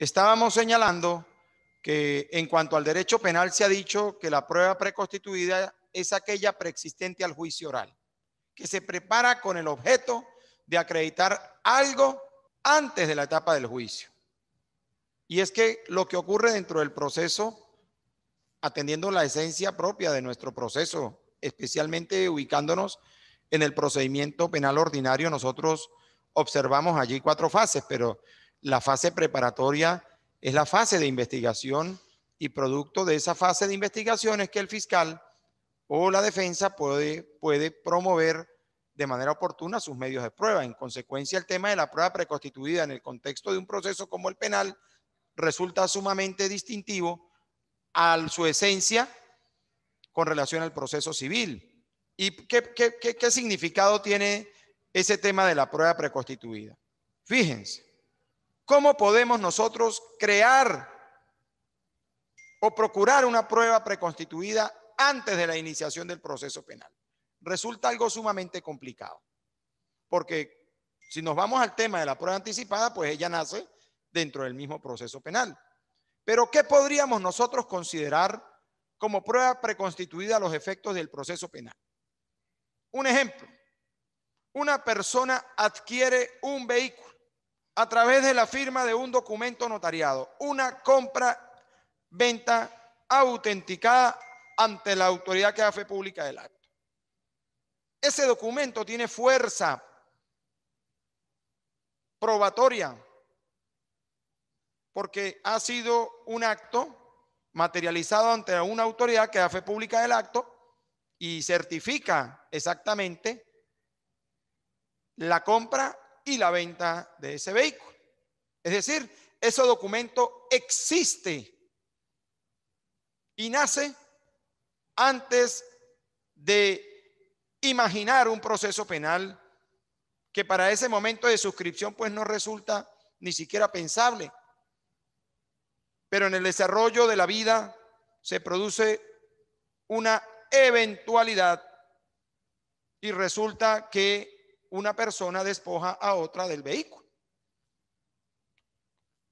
Estábamos señalando que en cuanto al derecho penal se ha dicho que la prueba preconstituida es aquella preexistente al juicio oral, que se prepara con el objeto de acreditar algo antes de la etapa del juicio. Y es que lo que ocurre dentro del proceso, atendiendo la esencia propia de nuestro proceso, especialmente ubicándonos en el procedimiento penal ordinario, nosotros observamos allí cuatro fases, pero la fase preparatoria es la fase de investigación y producto de esa fase de investigación es que el fiscal o la defensa puede, puede promover de manera oportuna sus medios de prueba. En consecuencia, el tema de la prueba preconstituida en el contexto de un proceso como el penal resulta sumamente distintivo a su esencia con relación al proceso civil. ¿Y qué significado tiene ese tema de la prueba preconstituida? Fíjense, ¿Cómo podemos nosotros crear o procurar una prueba preconstituida antes de la iniciación del proceso penal? Resulta algo sumamente complicado, porque si nos vamos al tema de la prueba anticipada, pues ella nace dentro del mismo proceso penal. Pero ¿qué podríamos nosotros considerar como prueba preconstituida a los efectos del proceso penal? Un ejemplo, una persona adquiere un vehículo a través de la firma de un documento notariado, una compra-venta autenticada ante la autoridad que hace pública del acto. Ese documento tiene fuerza probatoria porque ha sido un acto materializado ante una autoridad que hace pública del acto y certifica exactamente la compra y la venta de ese vehículo. Es decir, ese documento existe y nace antes de imaginar un proceso penal que para ese momento de suscripción pues no resulta ni siquiera pensable. Pero en el desarrollo de la vida se produce una eventualidad y resulta que una persona despoja a otra del vehículo.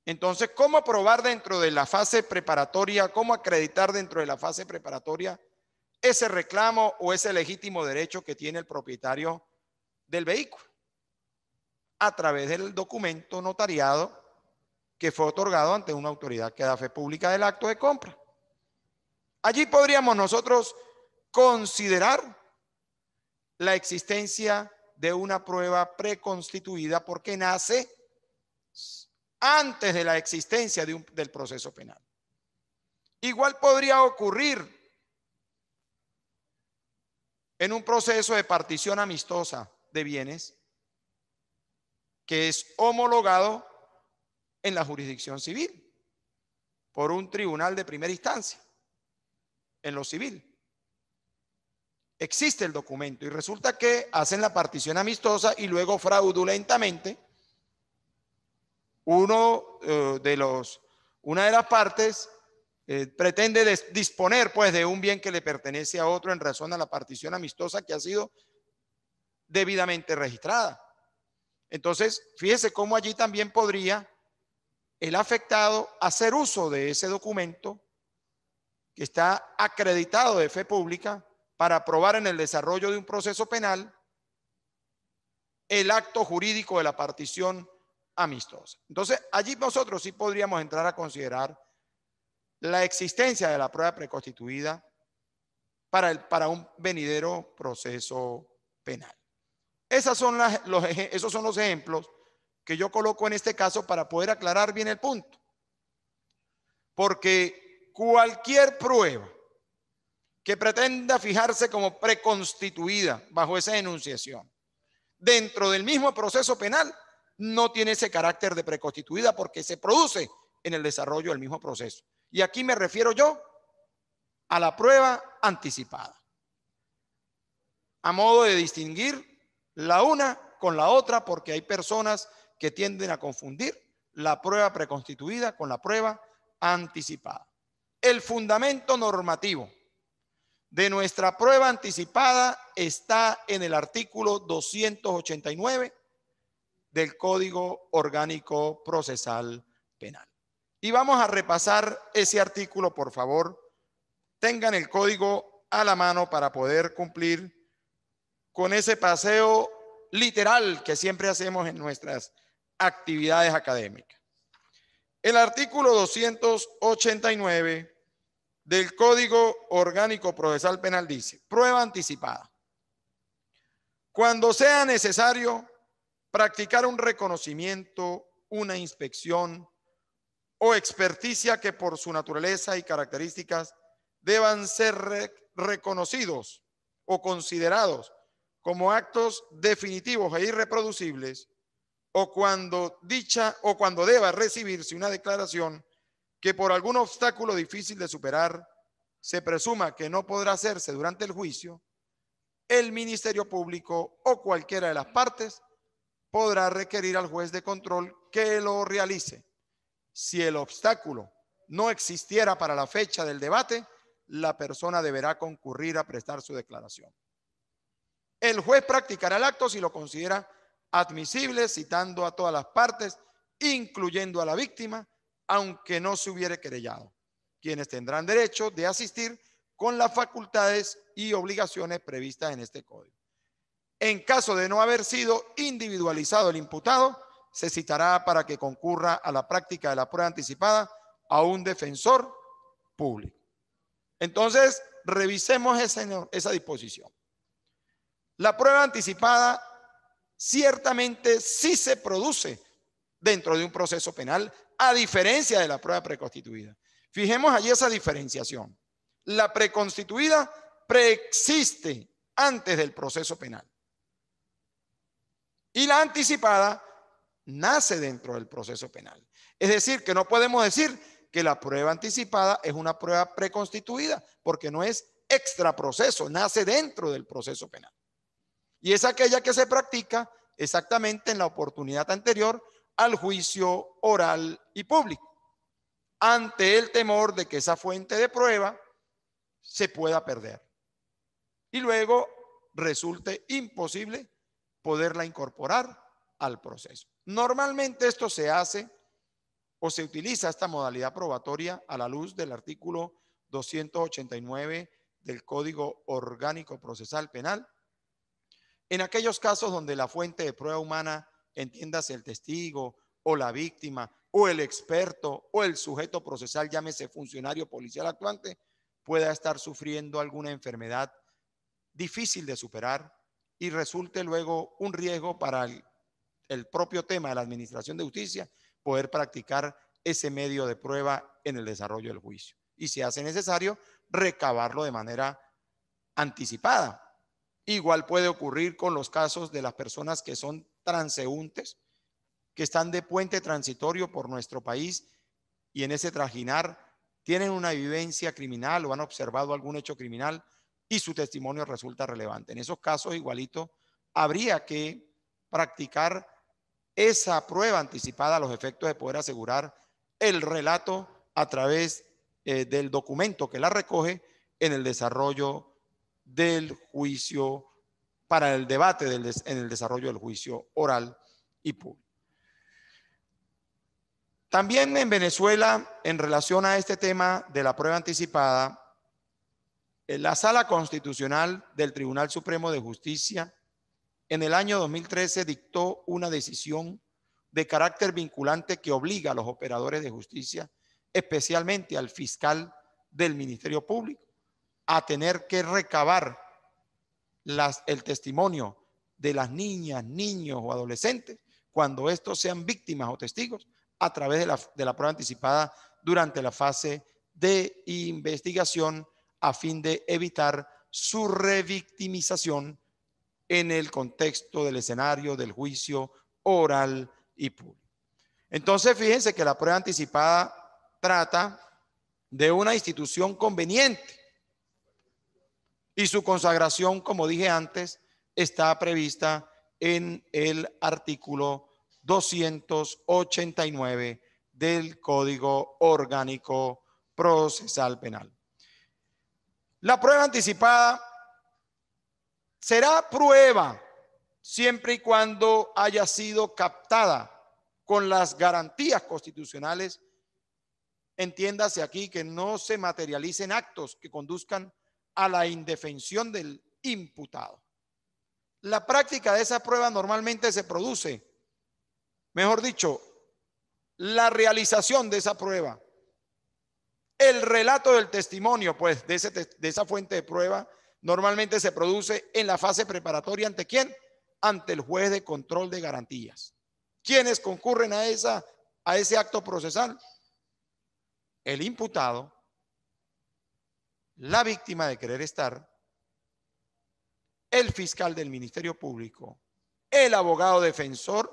Entonces, ¿cómo probar dentro de la fase preparatoria, cómo acreditar dentro de la fase preparatoria ese reclamo o ese legítimo derecho que tiene el propietario del vehículo? A través del documento notariado que fue otorgado ante una autoridad que da fe pública del acto de compra. Allí podríamos nosotros considerar la existencia de una prueba preconstituida porque nace antes de la existencia de un, del proceso penal. Igual podría ocurrir en un proceso de partición amistosa de bienes que es homologado en la jurisdicción civil por un tribunal de primera instancia en lo civil existe el documento y resulta que hacen la partición amistosa y luego fraudulentamente uno eh, de los, una de las partes eh, pretende disponer pues de un bien que le pertenece a otro en razón a la partición amistosa que ha sido debidamente registrada. Entonces, fíjese cómo allí también podría el afectado hacer uso de ese documento que está acreditado de fe pública para probar en el desarrollo de un proceso penal el acto jurídico de la partición amistosa. Entonces, allí nosotros sí podríamos entrar a considerar la existencia de la prueba preconstituida para, el, para un venidero proceso penal. esos son los ejemplos que yo coloco en este caso para poder aclarar bien el punto. Porque cualquier prueba que pretenda fijarse como preconstituida bajo esa enunciación. Dentro del mismo proceso penal no tiene ese carácter de preconstituida porque se produce en el desarrollo del mismo proceso. Y aquí me refiero yo a la prueba anticipada. A modo de distinguir la una con la otra porque hay personas que tienden a confundir la prueba preconstituida con la prueba anticipada. El fundamento normativo de nuestra prueba anticipada está en el artículo 289 del Código Orgánico Procesal Penal. Y vamos a repasar ese artículo, por favor. Tengan el código a la mano para poder cumplir con ese paseo literal que siempre hacemos en nuestras actividades académicas. El artículo 289 del Código Orgánico Procesal Penal dice, prueba anticipada. Cuando sea necesario practicar un reconocimiento, una inspección o experticia que por su naturaleza y características deban ser reconocidos o considerados como actos definitivos e irreproducibles o cuando dicha o cuando deba recibirse una declaración que por algún obstáculo difícil de superar se presuma que no podrá hacerse durante el juicio, el Ministerio Público o cualquiera de las partes podrá requerir al juez de control que lo realice. Si el obstáculo no existiera para la fecha del debate, la persona deberá concurrir a prestar su declaración. El juez practicará el acto si lo considera admisible, citando a todas las partes, incluyendo a la víctima, aunque no se hubiere querellado, quienes tendrán derecho de asistir con las facultades y obligaciones previstas en este código. En caso de no haber sido individualizado el imputado, se citará para que concurra a la práctica de la prueba anticipada a un defensor público. Entonces, revisemos esa, esa disposición. La prueba anticipada ciertamente sí se produce dentro de un proceso penal a diferencia de la prueba preconstituida. Fijemos allí esa diferenciación. La preconstituida preexiste antes del proceso penal. Y la anticipada nace dentro del proceso penal. Es decir, que no podemos decir que la prueba anticipada es una prueba preconstituida, porque no es extra proceso, nace dentro del proceso penal. Y es aquella que se practica exactamente en la oportunidad anterior al juicio oral y público, ante el temor de que esa fuente de prueba se pueda perder. Y luego resulte imposible poderla incorporar al proceso. Normalmente esto se hace o se utiliza esta modalidad probatoria a la luz del artículo 289 del Código Orgánico Procesal Penal en aquellos casos donde la fuente de prueba humana entiéndase el testigo o la víctima o el experto o el sujeto procesal, llámese funcionario policial actuante, pueda estar sufriendo alguna enfermedad difícil de superar y resulte luego un riesgo para el, el propio tema de la administración de justicia poder practicar ese medio de prueba en el desarrollo del juicio. Y si hace necesario, recabarlo de manera anticipada. Igual puede ocurrir con los casos de las personas que son transeúntes que están de puente transitorio por nuestro país y en ese trajinar tienen una vivencia criminal o han observado algún hecho criminal y su testimonio resulta relevante. En esos casos, igualito, habría que practicar esa prueba anticipada a los efectos de poder asegurar el relato a través eh, del documento que la recoge en el desarrollo del juicio para el debate en el desarrollo del juicio oral y público. También en Venezuela, en relación a este tema de la prueba anticipada, la Sala Constitucional del Tribunal Supremo de Justicia en el año 2013 dictó una decisión de carácter vinculante que obliga a los operadores de justicia, especialmente al fiscal del Ministerio Público, a tener que recabar las, el testimonio de las niñas, niños o adolescentes cuando estos sean víctimas o testigos a través de la, de la prueba anticipada durante la fase de investigación a fin de evitar su revictimización en el contexto del escenario del juicio oral y público. Entonces, fíjense que la prueba anticipada trata de una institución conveniente y su consagración, como dije antes, está prevista en el artículo 289 del Código Orgánico Procesal Penal. La prueba anticipada será prueba siempre y cuando haya sido captada con las garantías constitucionales. Entiéndase aquí que no se materialicen actos que conduzcan a la indefensión del imputado. La práctica de esa prueba normalmente se produce, mejor dicho, la realización de esa prueba, el relato del testimonio, pues, de, de esa fuente de prueba, normalmente se produce en la fase preparatoria ante quién? Ante el juez de control de garantías. ¿Quiénes concurren a, esa, a ese acto procesal? El imputado, la víctima de querer estar, el fiscal del Ministerio Público, el abogado defensor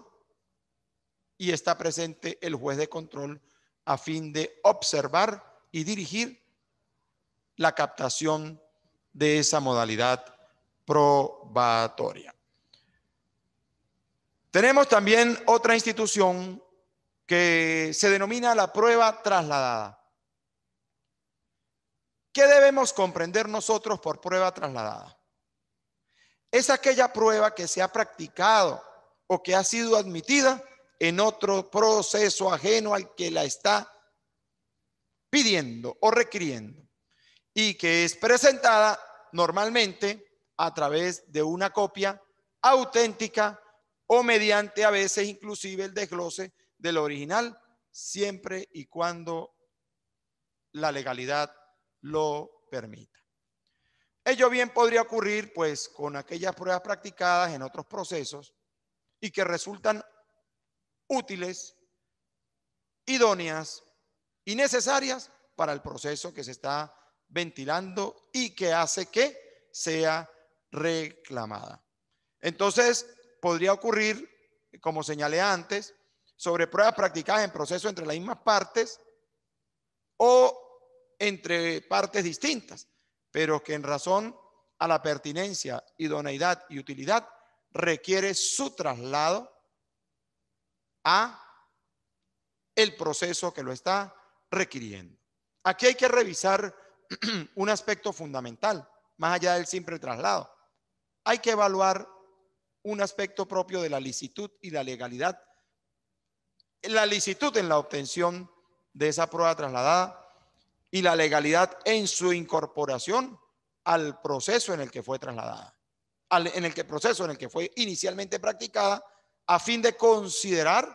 y está presente el juez de control a fin de observar y dirigir la captación de esa modalidad probatoria. Tenemos también otra institución que se denomina la prueba trasladada. ¿Qué debemos comprender nosotros por prueba trasladada? Es aquella prueba que se ha practicado o que ha sido admitida en otro proceso ajeno al que la está pidiendo o requiriendo y que es presentada normalmente a través de una copia auténtica o mediante a veces inclusive el desglose del original, siempre y cuando la legalidad lo permita. Ello bien podría ocurrir pues con aquellas pruebas practicadas en otros procesos y que resultan útiles, idóneas y necesarias para el proceso que se está ventilando y que hace que sea reclamada. Entonces, podría ocurrir, como señalé antes, sobre pruebas practicadas en proceso entre las mismas partes o entre partes distintas, pero que en razón a la pertinencia, idoneidad y utilidad requiere su traslado a el proceso que lo está requiriendo. Aquí hay que revisar un aspecto fundamental, más allá del simple traslado. Hay que evaluar un aspecto propio de la licitud y la legalidad. La licitud en la obtención de esa prueba trasladada y la legalidad en su incorporación al proceso en el que fue trasladada, en el que, proceso en el que fue inicialmente practicada, a fin de considerar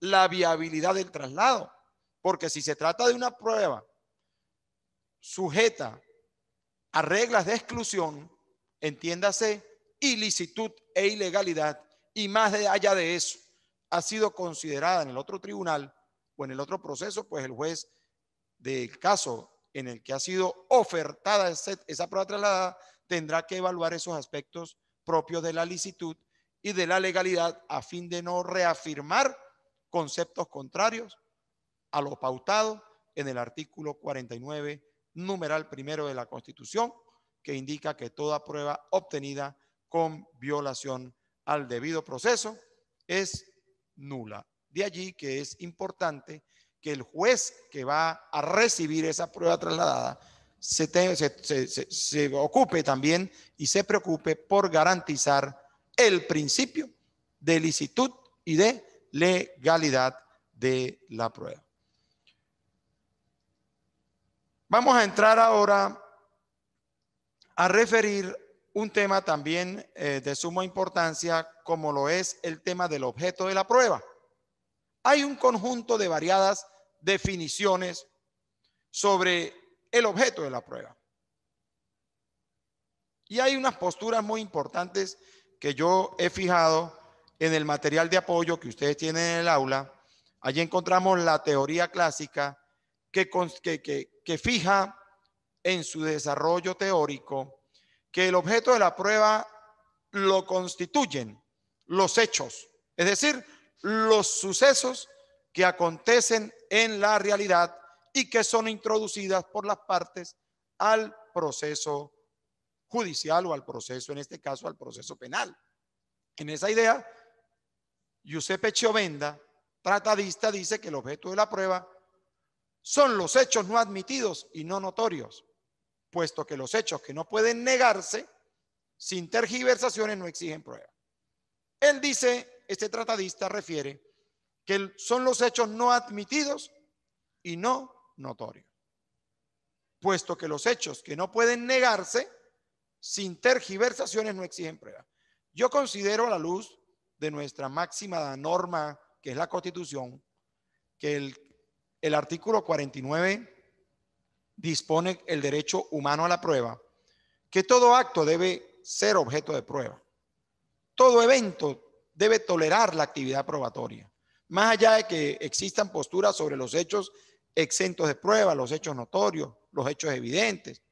la viabilidad del traslado. Porque si se trata de una prueba sujeta a reglas de exclusión, entiéndase, ilicitud e ilegalidad, y más allá de eso, ha sido considerada en el otro tribunal o en el otro proceso, pues el juez del caso en el que ha sido ofertada esa prueba trasladada, tendrá que evaluar esos aspectos propios de la licitud y de la legalidad a fin de no reafirmar conceptos contrarios a lo pautado en el artículo 49, numeral primero de la Constitución, que indica que toda prueba obtenida con violación al debido proceso es nula. De allí que es importante que el juez que va a recibir esa prueba trasladada se, ocupe también y se preocupe por garantizar el principio de licitud y de legalidad de la prueba. Vamos a entrar ahora a referir un tema también eh, de suma importancia como lo es el tema del objeto de la prueba. Hay un conjunto de variadas definiciones sobre el objeto de la prueba. Y hay unas posturas muy importantes que yo he fijado en el material de apoyo que ustedes tienen en el aula. Allí encontramos la teoría clásica que, que, fija en su desarrollo teórico que el objeto de la prueba lo constituyen los hechos, es decir, los sucesos que acontecen en la realidad y que son introducidas por las partes al proceso judicial o al proceso, en este caso, al proceso penal. En esa idea, Giuseppe Chiovenda, tratadista, dice que el objeto de la prueba son los hechos no admitidos y no notorios, puesto que los hechos que no pueden negarse sin tergiversaciones no exigen prueba. Él dice, este tratadista refiere que son los hechos no admitidos y no notorios. Puesto que los hechos que no pueden negarse sin tergiversaciones no exigen prueba. Yo considero a la luz de nuestra máxima norma, que es la Constitución, que el, el artículo 49 dispone el derecho humano a la prueba, que todo acto debe ser objeto de prueba. Todo evento debe tolerar la actividad probatoria. Más allá de que existan posturas sobre los hechos exentos de prueba, los hechos notorios, los hechos evidentes,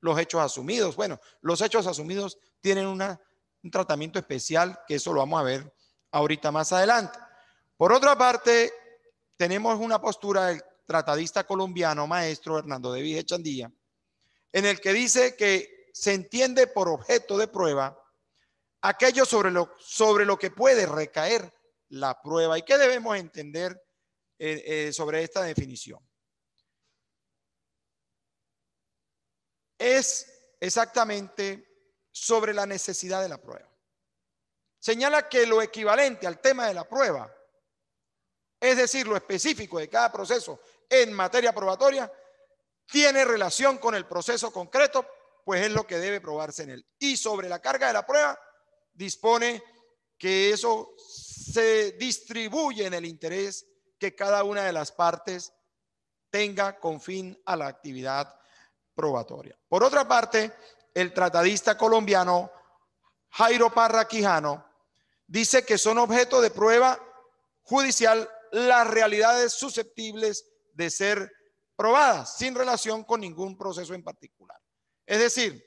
los hechos asumidos. Bueno, los hechos asumidos tienen una, un tratamiento especial que eso lo vamos a ver ahorita más adelante. Por otra parte, tenemos una postura del tratadista colombiano maestro Hernando de Chandía, en el que dice que se entiende por objeto de prueba aquello sobre lo, sobre lo que puede recaer la prueba. ¿Y qué debemos entender eh, eh, sobre esta definición? Es exactamente sobre la necesidad de la prueba. Señala que lo equivalente al tema de la prueba, es decir, lo específico de cada proceso en materia probatoria, tiene relación con el proceso concreto, pues es lo que debe probarse en él. Y sobre la carga de la prueba, dispone que eso se distribuye en el interés que cada una de las partes tenga con fin a la actividad probatoria. Por otra parte, el tratadista colombiano Jairo Parra Quijano dice que son objeto de prueba judicial las realidades susceptibles de ser probadas sin relación con ningún proceso en particular. Es decir,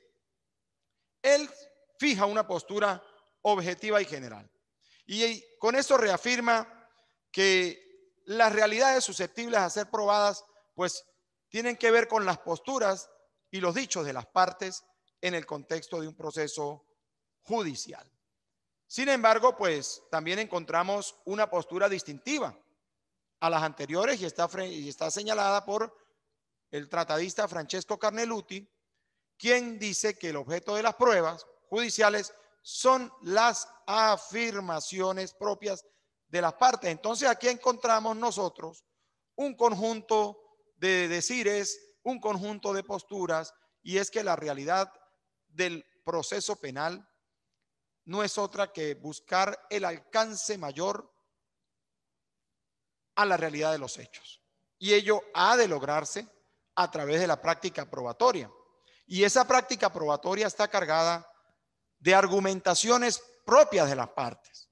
él fija una postura objetiva y general. Y con eso reafirma que las realidades susceptibles a ser probadas, pues tienen que ver con las posturas y los dichos de las partes en el contexto de un proceso judicial. Sin embargo, pues también encontramos una postura distintiva a las anteriores y está, y está señalada por el tratadista Francesco Carneluti, quien dice que el objeto de las pruebas judiciales son las afirmaciones propias de las partes. Entonces aquí encontramos nosotros un conjunto de decires, un conjunto de posturas, y es que la realidad del proceso penal no es otra que buscar el alcance mayor a la realidad de los hechos. Y ello ha de lograrse a través de la práctica probatoria. Y esa práctica probatoria está cargada de argumentaciones propias de las partes,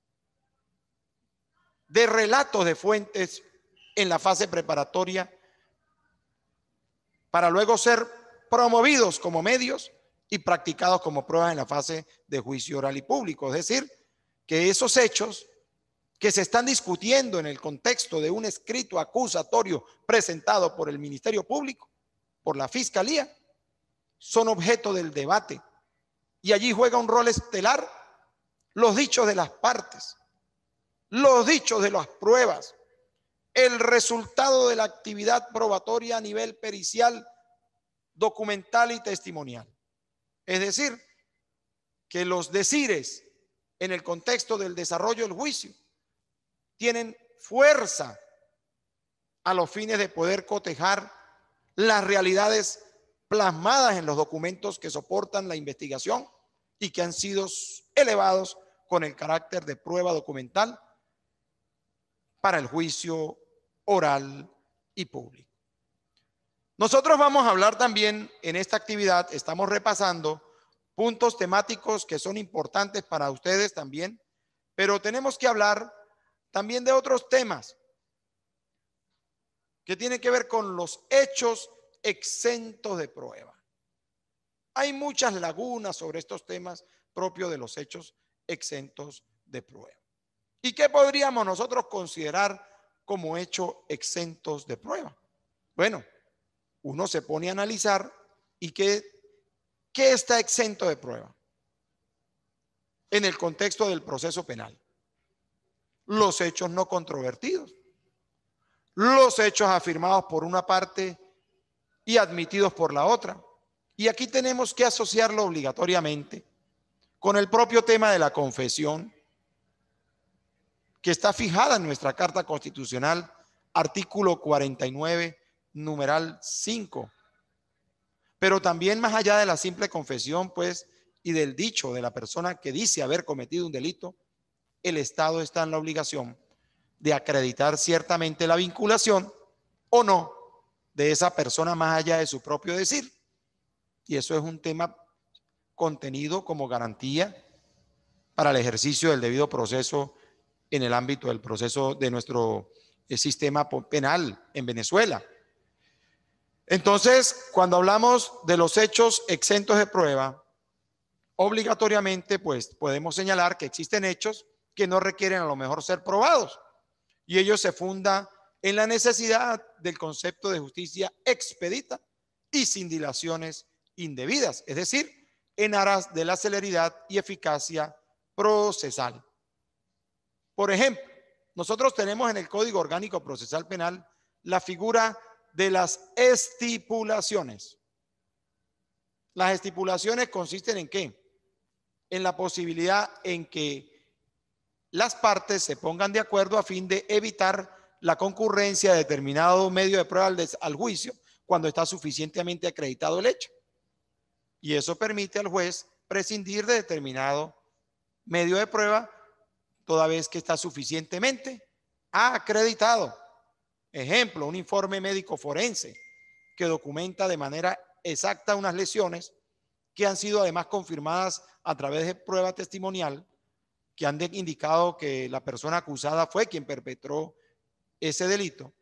de relatos de fuentes en la fase preparatoria, para luego ser promovidos como medios y practicados como pruebas en la fase de juicio oral y público. Es decir, que esos hechos que se están discutiendo en el contexto de un escrito acusatorio presentado por el Ministerio Público, por la Fiscalía, son objeto del debate y allí juega un rol estelar los dichos de las partes, los dichos de las pruebas, el resultado de la actividad probatoria a nivel pericial, documental y testimonial. Es decir, que los decires en el contexto del desarrollo del juicio tienen fuerza a los fines de poder cotejar las realidades plasmadas en los documentos que soportan la investigación y que han sido elevados con el carácter de prueba documental para el juicio oral y público. Nosotros vamos a hablar también en esta actividad, estamos repasando puntos temáticos que son importantes para ustedes también, pero tenemos que hablar también de otros temas que tienen que ver con los hechos exentos de prueba. Hay muchas lagunas sobre estos temas propios de los hechos exentos de prueba. ¿Y qué podríamos nosotros considerar como hechos exentos de prueba? Bueno, uno se pone a analizar y qué, qué está exento de prueba en el contexto del proceso penal. Los hechos no controvertidos, los hechos afirmados por una parte y admitidos por la otra. Y aquí tenemos que asociarlo obligatoriamente con el propio tema de la confesión, que está fijada en nuestra Carta Constitucional, artículo 49, numeral 5. Pero también más allá de la simple confesión, pues, y del dicho de la persona que dice haber cometido un delito, el Estado está en la obligación de acreditar ciertamente la vinculación o no de esa persona más allá de su propio decir. Y eso es un tema contenido como garantía para el ejercicio del debido proceso en el ámbito del proceso de nuestro eh, sistema penal en Venezuela. Entonces, cuando hablamos de los hechos exentos de prueba, obligatoriamente, pues podemos señalar que existen hechos que no requieren a lo mejor ser probados y ellos se fundan en la necesidad del concepto de justicia expedita y sin dilaciones indebidas, es decir, en aras de la celeridad y eficacia procesal. Por ejemplo, nosotros tenemos en el Código Orgánico Procesal Penal la figura de las estipulaciones. Las estipulaciones consisten en qué? En la posibilidad en que las partes se pongan de acuerdo a fin de evitar la concurrencia de determinado medio de prueba al, juicio cuando está suficientemente acreditado el hecho. Y eso permite al juez prescindir de determinado medio de prueba toda vez que está suficientemente acreditado. Ejemplo, un informe médico forense que documenta de manera exacta unas lesiones que han sido además confirmadas a través de prueba testimonial, que han indicado que la persona acusada fue quien perpetró ese delito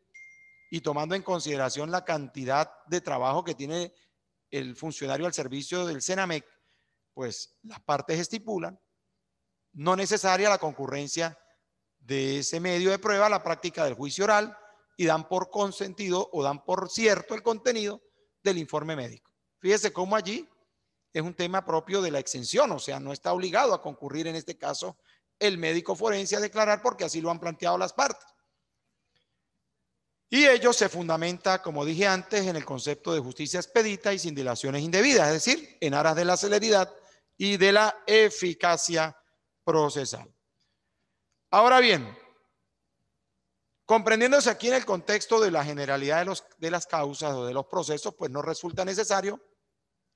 y tomando en consideración la cantidad de trabajo que tiene el funcionario al servicio del CENAMEC, pues las partes estipulan no necesaria la concurrencia de ese medio de prueba a la práctica del juicio oral y dan por consentido o dan por cierto el contenido del informe médico. Fíjese cómo allí es un tema propio de la exención, o sea, no está obligado a concurrir en este caso el médico forense a declarar porque así lo han planteado las partes. Y ello se fundamenta, como dije antes, en el concepto de justicia expedita y sin dilaciones indebidas, es decir, en aras de la celeridad y de la eficacia procesal. Ahora bien, comprendiéndose aquí en el contexto de la generalidad de, de las causas o de los procesos, pues no resulta necesario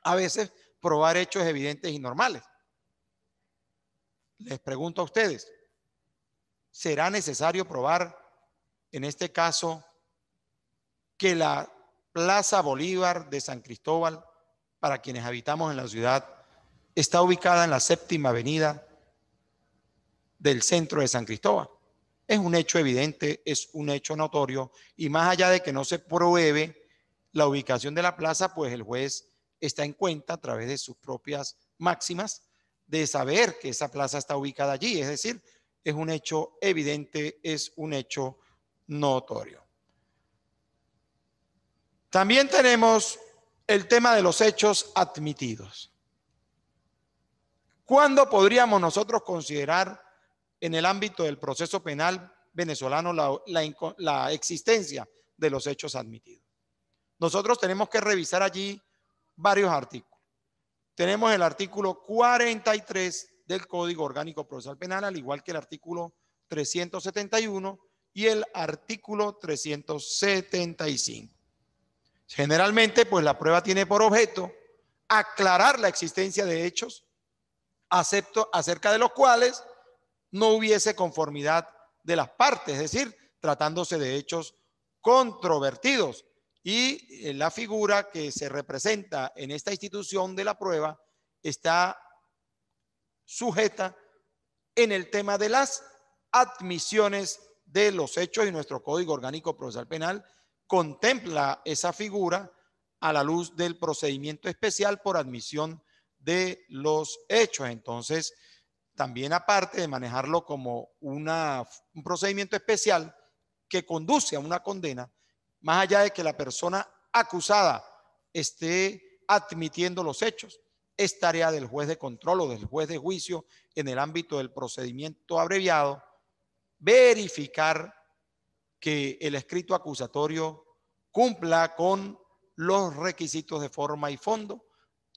a veces probar hechos evidentes y normales. Les pregunto a ustedes, ¿será necesario probar en este caso que la Plaza Bolívar de San Cristóbal, para quienes habitamos en la ciudad, está ubicada en la séptima avenida del centro de San Cristóbal. Es un hecho evidente, es un hecho notorio, y más allá de que no se pruebe la ubicación de la plaza, pues el juez está en cuenta a través de sus propias máximas de saber que esa plaza está ubicada allí, es decir, es un hecho evidente, es un hecho notorio. También tenemos el tema de los hechos admitidos. ¿Cuándo podríamos nosotros considerar en el ámbito del proceso penal venezolano la, existencia de los hechos admitidos? Nosotros tenemos que revisar allí varios artículos. Tenemos el artículo 43 del Código Orgánico Procesal Penal, al igual que el artículo 371 y el artículo 375. Generalmente, pues la prueba tiene por objeto aclarar la existencia de hechos acepto, acerca de los cuales no hubiese conformidad de las partes, es decir, tratándose de hechos controvertidos. Y eh, la figura que se representa en esta institución de la prueba está sujeta en el tema de las admisiones de los hechos y nuestro Código Orgánico Procesal Penal contempla esa figura a la luz del procedimiento especial por admisión de los hechos. Entonces, también aparte de manejarlo como un procedimiento especial que conduce a una condena, más allá de que la persona acusada esté admitiendo los hechos, es tarea del juez de control o del juez de juicio en el ámbito del procedimiento abreviado verificar que el escrito acusatorio cumpla con los requisitos de forma y fondo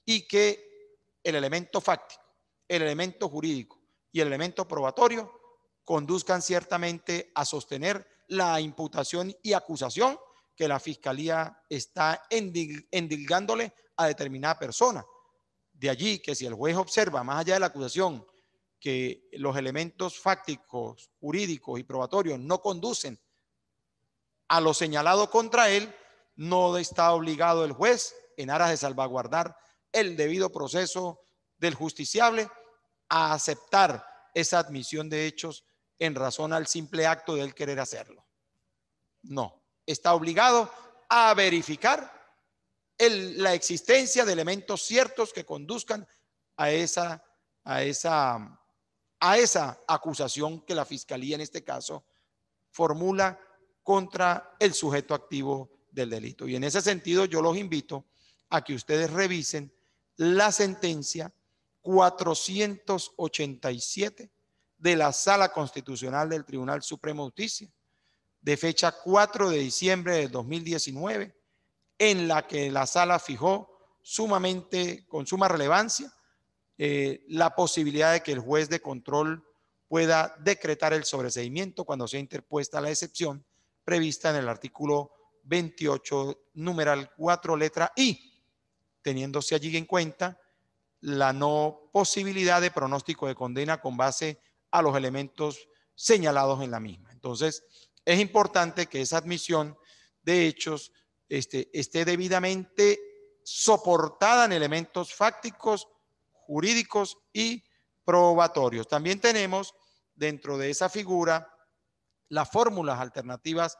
y que el elemento fáctico, el elemento jurídico y el elemento probatorio conduzcan ciertamente a sostener la imputación y acusación que la fiscalía está endilgándole a determinada persona. De allí que si el juez observa, más allá de la acusación, que los elementos fácticos, jurídicos y probatorios no conducen a lo señalado contra él, no está obligado el juez en aras de salvaguardar el debido proceso del justiciable a aceptar esa admisión de hechos en razón al simple acto de él querer hacerlo. No, está obligado a verificar la existencia de elementos ciertos que conduzcan a esa, a esa, a esa acusación que la fiscalía en este caso formula contra el sujeto activo del delito. Y en ese sentido yo los invito a que ustedes revisen la sentencia 487 de la Sala Constitucional del Tribunal Supremo de Justicia, de fecha 4 de diciembre de 2019, en la que la Sala fijó sumamente, con suma relevancia, eh, la posibilidad de que el juez de control pueda decretar el sobreseimiento cuando sea interpuesta la excepción prevista en el artículo 28, numeral 4, letra I, teniéndose allí en cuenta la no posibilidad de pronóstico de condena con base a los elementos señalados en la misma. Entonces, es importante que esa admisión de hechos este, esté debidamente soportada en elementos fácticos, jurídicos y probatorios. También tenemos dentro de esa figura las fórmulas alternativas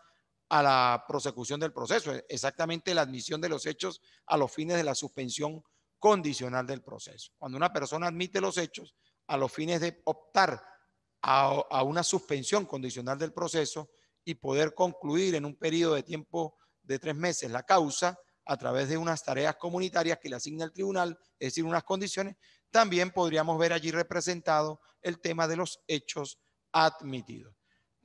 a la prosecución del proceso, exactamente la admisión de los hechos a los fines de la suspensión condicional del proceso. Cuando una persona admite los hechos a los fines de optar a, a una suspensión condicional del proceso y poder concluir en un periodo de tiempo de tres meses la causa a través de unas tareas comunitarias que le asigna el tribunal, es decir, unas condiciones, también podríamos ver allí representado el tema de los hechos admitidos.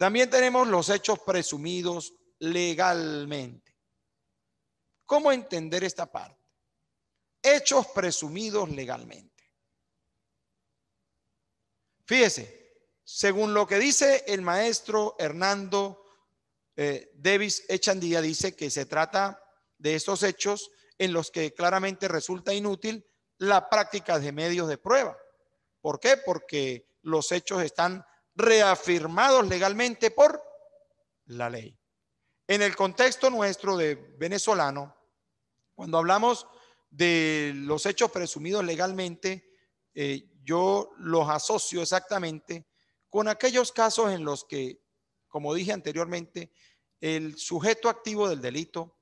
También tenemos los hechos presumidos legalmente. ¿Cómo entender esta parte? Hechos presumidos legalmente. Fíjese, según lo que dice el maestro Hernando eh, Davis Echandía, dice que se trata de estos hechos en los que claramente resulta inútil la práctica de medios de prueba. ¿Por qué? Porque los hechos están reafirmados legalmente por la ley. En el contexto nuestro de venezolano, cuando hablamos de los hechos presumidos legalmente, eh, yo los asocio exactamente con aquellos casos en los que, como dije anteriormente, el sujeto activo del delito,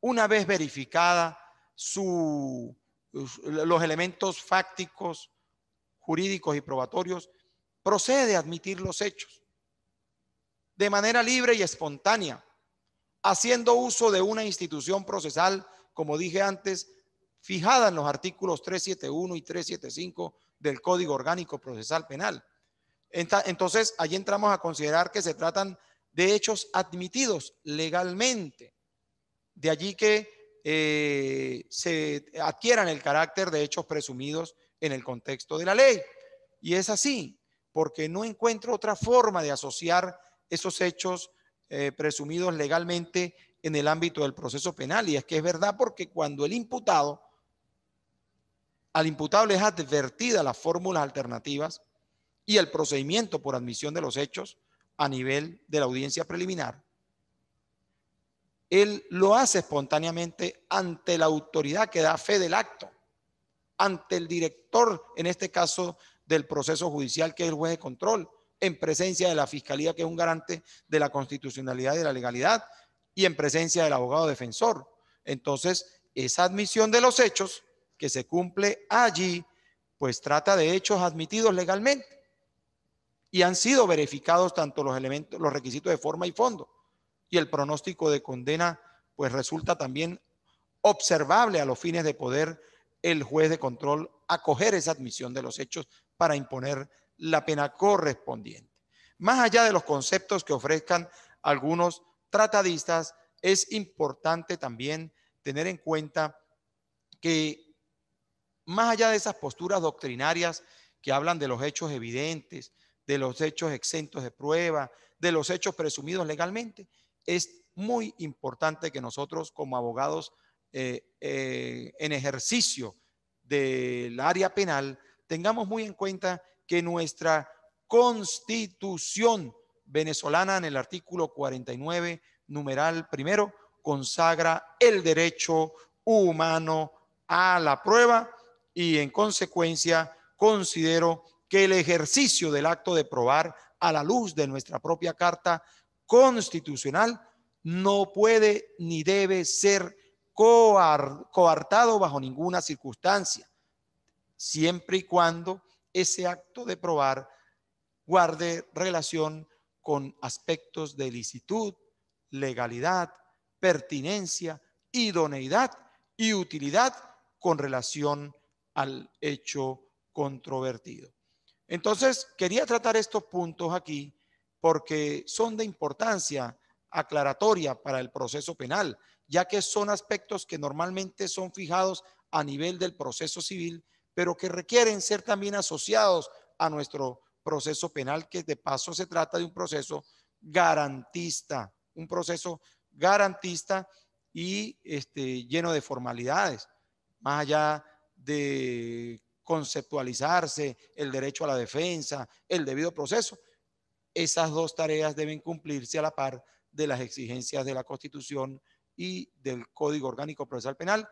una vez verificada su, los elementos fácticos, jurídicos y probatorios, procede admitir los hechos de manera libre y espontánea, haciendo uso de una institución procesal, como dije antes, fijada en los artículos 371 y 375 del Código Orgánico Procesal Penal. Entonces, allí entramos a considerar que se tratan de hechos admitidos legalmente. De allí que eh, se adquieran el carácter de hechos presumidos en el contexto de la ley. Y es así porque no encuentro otra forma de asociar esos hechos eh, presumidos legalmente en el ámbito del proceso penal. Y es que es verdad porque cuando el imputado, al imputado le es advertida las fórmulas alternativas y el procedimiento por admisión de los hechos a nivel de la audiencia preliminar, él lo hace espontáneamente ante la autoridad que da fe del acto, ante el director, en este caso, del proceso judicial, que es el juez de control, en presencia de la fiscalía, que es un garante de la constitucionalidad y de la legalidad, y en presencia del abogado defensor. Entonces, esa admisión de los hechos que se cumple allí, pues trata de hechos admitidos legalmente y han sido verificados tanto los elementos, los requisitos de forma y fondo. Y el pronóstico de condena, pues resulta también observable a los fines de poder el juez de control acoger esa admisión de los hechos para imponer la pena correspondiente. Más allá de los conceptos que ofrezcan algunos tratadistas, es importante también tener en cuenta que más allá de esas posturas doctrinarias que hablan de los hechos evidentes, de los hechos exentos de prueba, de los hechos presumidos legalmente, es muy importante que nosotros como abogados eh, eh, en ejercicio del área penal tengamos muy en cuenta que nuestra constitución venezolana en el artículo 49, numeral primero, consagra el derecho humano a la prueba y en consecuencia considero que el ejercicio del acto de probar a la luz de nuestra propia carta constitucional no puede ni debe ser coartado bajo ninguna circunstancia siempre y cuando ese acto de probar guarde relación con aspectos de licitud, legalidad, pertinencia, idoneidad y utilidad con relación al hecho controvertido. Entonces, quería tratar estos puntos aquí porque son de importancia aclaratoria para el proceso penal, ya que son aspectos que normalmente son fijados a nivel del proceso civil pero que requieren ser también asociados a nuestro proceso penal, que de paso se trata de un proceso garantista, un proceso garantista y este, lleno de formalidades, más allá de conceptualizarse el derecho a la defensa, el debido proceso. Esas dos tareas deben cumplirse a la par de las exigencias de la Constitución y del Código Orgánico Procesal Penal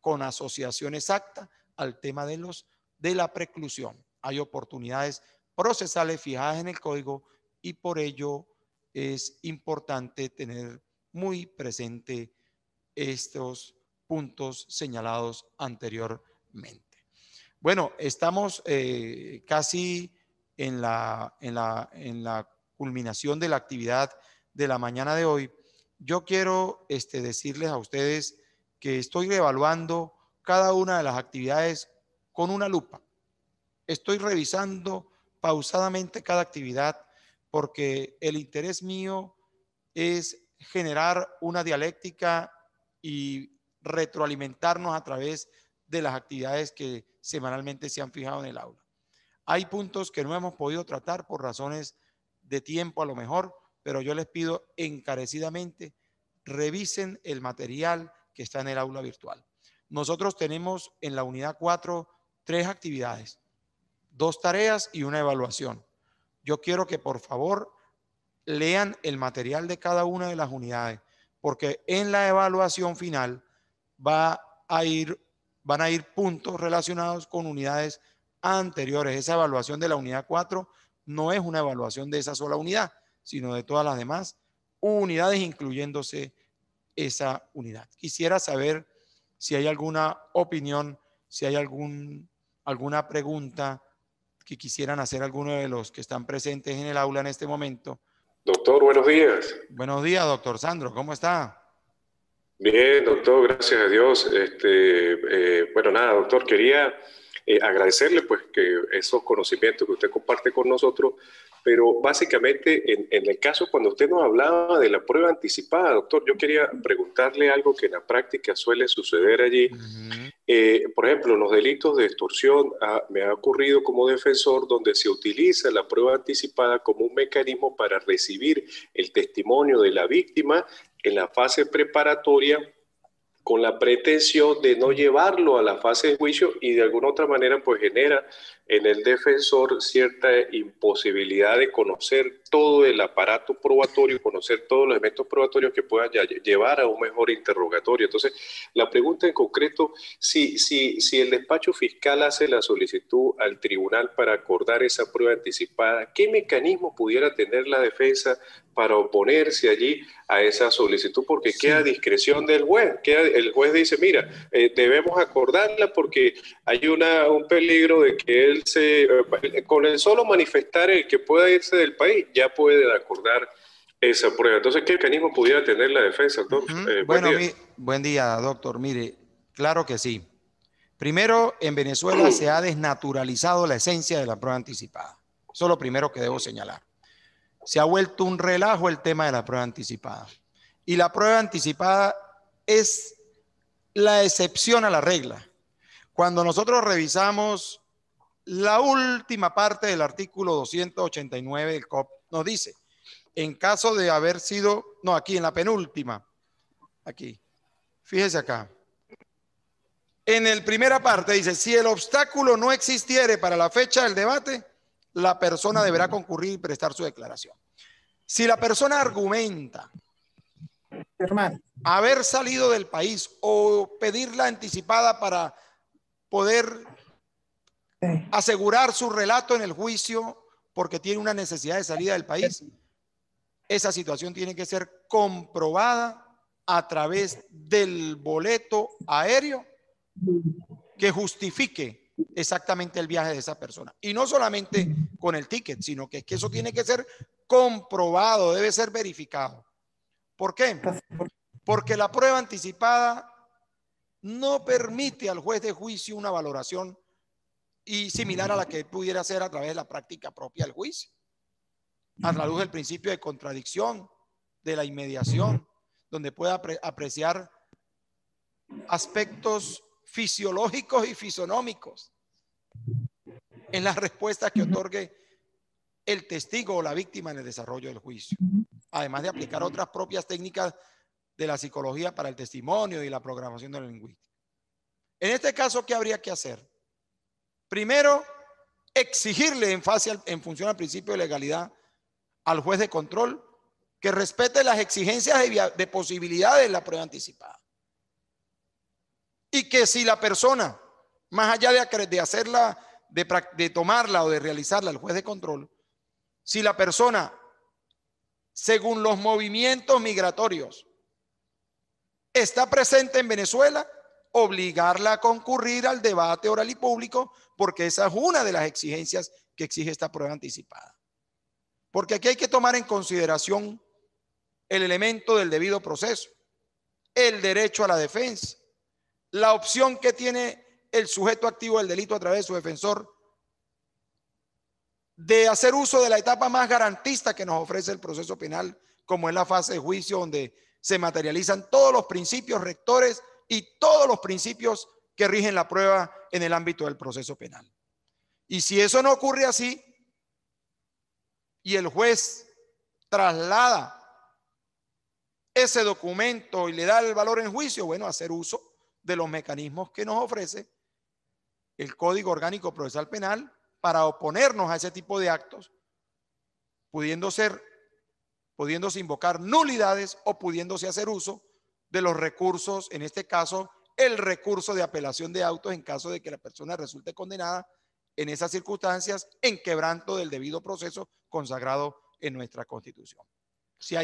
con asociación exacta al tema de, los, de la preclusión. Hay oportunidades procesales fijadas en el código y por ello es importante tener muy presente estos puntos señalados anteriormente. Bueno, estamos eh, casi en la, en, la, en la culminación de la actividad de la mañana de hoy. Yo quiero este, decirles a ustedes que estoy evaluando cada una de las actividades con una lupa. Estoy revisando pausadamente cada actividad porque el interés mío es generar una dialéctica y retroalimentarnos a través de las actividades que semanalmente se han fijado en el aula. Hay puntos que no hemos podido tratar por razones de tiempo a lo mejor, pero yo les pido encarecidamente, revisen el material que está en el aula virtual. Nosotros tenemos en la unidad 4 tres actividades, dos tareas y una evaluación. Yo quiero que por favor lean el material de cada una de las unidades, porque en la evaluación final va a ir, van a ir puntos relacionados con unidades anteriores. Esa evaluación de la unidad 4 no es una evaluación de esa sola unidad, sino de todas las demás unidades, incluyéndose esa unidad. Quisiera saber si hay alguna opinión, si hay algún, alguna pregunta que quisieran hacer alguno de los que están presentes en el aula en este momento. Doctor, buenos días. Buenos días, doctor Sandro, ¿cómo está? Bien, doctor, gracias a Dios. Este, eh, bueno, nada, doctor, quería eh, agradecerle pues que esos conocimientos que usted comparte con nosotros, pero básicamente en, el caso cuando usted nos hablaba de la prueba anticipada, doctor, yo quería preguntarle algo que en la práctica suele suceder allí. Eh, por ejemplo, los delitos de extorsión ah, me ha ocurrido como defensor donde se utiliza la prueba anticipada como un mecanismo para recibir el testimonio de la víctima en la fase preparatoria con la pretensión de no llevarlo a la fase de juicio y de alguna otra manera pues genera en el defensor cierta imposibilidad de conocer todo el aparato probatorio, conocer todos los elementos probatorios que puedan llevar a un mejor interrogatorio. Entonces, la pregunta en concreto, si, si, si el despacho fiscal hace la solicitud al tribunal para acordar esa prueba anticipada, ¿qué mecanismo pudiera tener la defensa para oponerse allí a esa solicitud, porque queda discreción del juez. el juez dice, mira, eh, debemos acordarla porque hay una, un peligro de que él se, eh, con el solo manifestar el que pueda irse del país, ya puede acordar esa prueba. Entonces, ¿qué mecanismo pudiera tener la defensa, doctor? Eh, bueno, buen día, doctor. Mire, claro que sí. Primero, en Venezuela se ha desnaturalizado la esencia de la prueba anticipada. Eso es lo primero que debo señalar. Se ha vuelto un relajo el tema de la prueba anticipada. Y la prueba anticipada es la excepción a la regla. Cuando nosotros revisamos la última parte del artículo 289 del COP, nos dice, en caso de haber sido, no, aquí en la penúltima, aquí, fíjese acá. En la primera parte dice, si el obstáculo no existiere para la fecha del debate, la persona deberá concurrir y prestar su declaración. Si la persona argumenta haber salido del país o pedirla anticipada para poder asegurar su relato en el juicio porque tiene una necesidad de salida del país, esa situación tiene que ser comprobada a través del boleto aéreo que justifique exactamente el viaje de esa persona. Y no solamente con el ticket, sino que, eso tiene que ser comprobado, debe ser verificado. ¿Por qué? Porque la prueba anticipada no permite al juez de juicio una valoración y similar a la que pudiera hacer a través de la práctica propia del juicio. A la luz del principio de contradicción, de la inmediación, donde pueda apreciar aspectos fisiológicos y fisonómicos en las respuestas que otorgue el testigo o la víctima en el desarrollo del juicio, además de aplicar otras propias técnicas de la psicología para el testimonio y la programación de la lingüística. En este caso, ¿qué habría que hacer? Primero, exigirle en, en función al principio de legalidad al juez de control que respete las exigencias de, posibilidades de la prueba anticipada. Y que si la persona, más allá de, hacerla, de tomarla o de realizarla al juez de control, si la persona, según los movimientos migratorios, está presente en Venezuela, obligarla a concurrir al debate oral y público, porque esa es una de las exigencias que exige esta prueba anticipada. Porque aquí hay que tomar en consideración el elemento del debido proceso, el derecho a la defensa, la opción que tiene el sujeto activo del delito a través de su defensor de hacer uso de la etapa más garantista que nos ofrece el proceso penal, como es la fase de juicio donde se materializan todos los principios rectores y todos los principios que rigen la prueba en el ámbito del proceso penal. Y si eso no ocurre así, y el juez traslada ese documento y le da el valor en juicio, bueno, hacer uso de los mecanismos que nos ofrece el Código Orgánico Procesal Penal para oponernos a ese tipo de actos, pudiendo ser, pudiéndose invocar nulidades o pudiéndose hacer uso de los recursos, en este caso, el recurso de apelación de autos en caso de que la persona resulte condenada en esas circunstancias en quebranto del debido proceso consagrado en nuestra Constitución.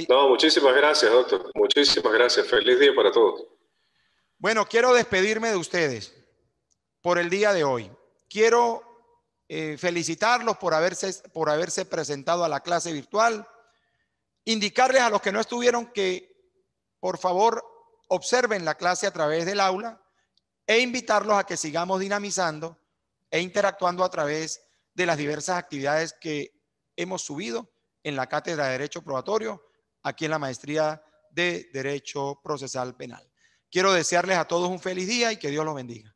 No, muchísimas gracias, doctor. Muchísimas gracias. Feliz día para todos. Bueno, quiero despedirme de ustedes por el día de hoy. Quiero eh, felicitarlos por haberse, por haberse presentado a la clase virtual. Indicarles a los que no estuvieron que, por favor, observen la clase a través del aula e invitarlos a que sigamos dinamizando e interactuando a través de las diversas actividades que hemos subido en la Cátedra de Derecho Probatorio, aquí en la Maestría de Derecho Procesal Penal. Quiero desearles a todos un feliz día y que Dios los bendiga.